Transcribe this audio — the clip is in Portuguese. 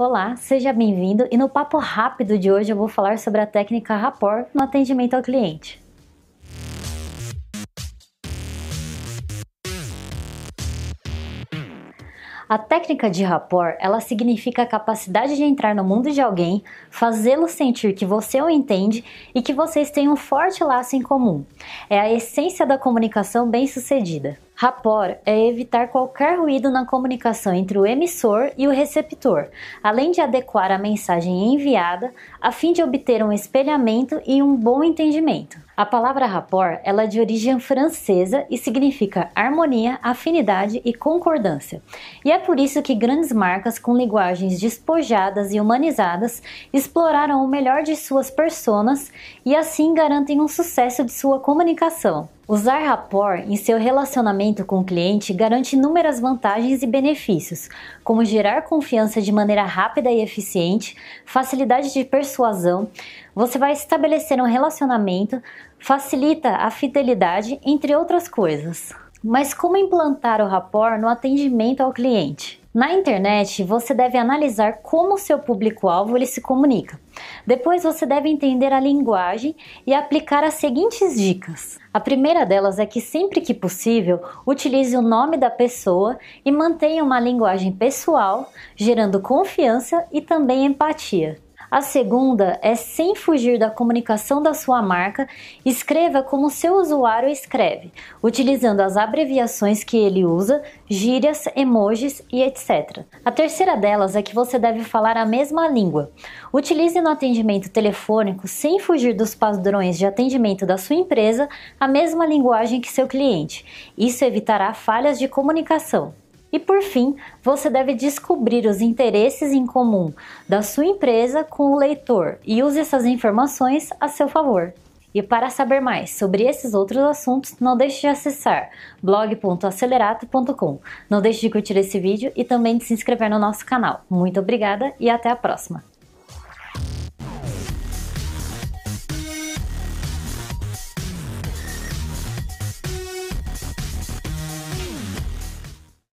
Olá, seja bem-vindo e no papo rápido de hoje eu vou falar sobre a técnica rapport no atendimento ao cliente. A técnica de rapport, ela significa a capacidade de entrar no mundo de alguém, fazê-lo sentir que você o entende e que vocês têm um forte laço em comum. É a essência da comunicação bem-sucedida. Rapor é evitar qualquer ruído na comunicação entre o emissor e o receptor, além de adequar a mensagem enviada a fim de obter um espelhamento e um bom entendimento. A palavra rapport ela é de origem francesa e significa harmonia, afinidade e concordância. E é por isso que grandes marcas com linguagens despojadas e humanizadas exploraram o melhor de suas personas e assim garantem um sucesso de sua comunicação. Usar rapport em seu relacionamento com o cliente garante inúmeras vantagens e benefícios, como gerar confiança de maneira rápida e eficiente, facilidade de persuasão, você vai estabelecer um relacionamento, facilita a fidelidade, entre outras coisas. Mas como implantar o rapport no atendimento ao cliente? Na internet, você deve analisar como o seu público-alvo se comunica. Depois você deve entender a linguagem e aplicar as seguintes dicas. A primeira delas é que sempre que possível, utilize o nome da pessoa e mantenha uma linguagem pessoal, gerando confiança e também empatia. A segunda é sem fugir da comunicação da sua marca, escreva como seu usuário escreve, utilizando as abreviações que ele usa, gírias, emojis e etc. A terceira delas é que você deve falar a mesma língua. Utilize no atendimento telefônico, sem fugir dos padrões de atendimento da sua empresa, a mesma linguagem que seu cliente. Isso evitará falhas de comunicação. E por fim, você deve descobrir os interesses em comum da sua empresa com o leitor e use essas informações a seu favor. E para saber mais sobre esses outros assuntos, não deixe de acessar blog.acelerato.com. Não deixe de curtir esse vídeo e também de se inscrever no nosso canal. Muito obrigada e até a próxima!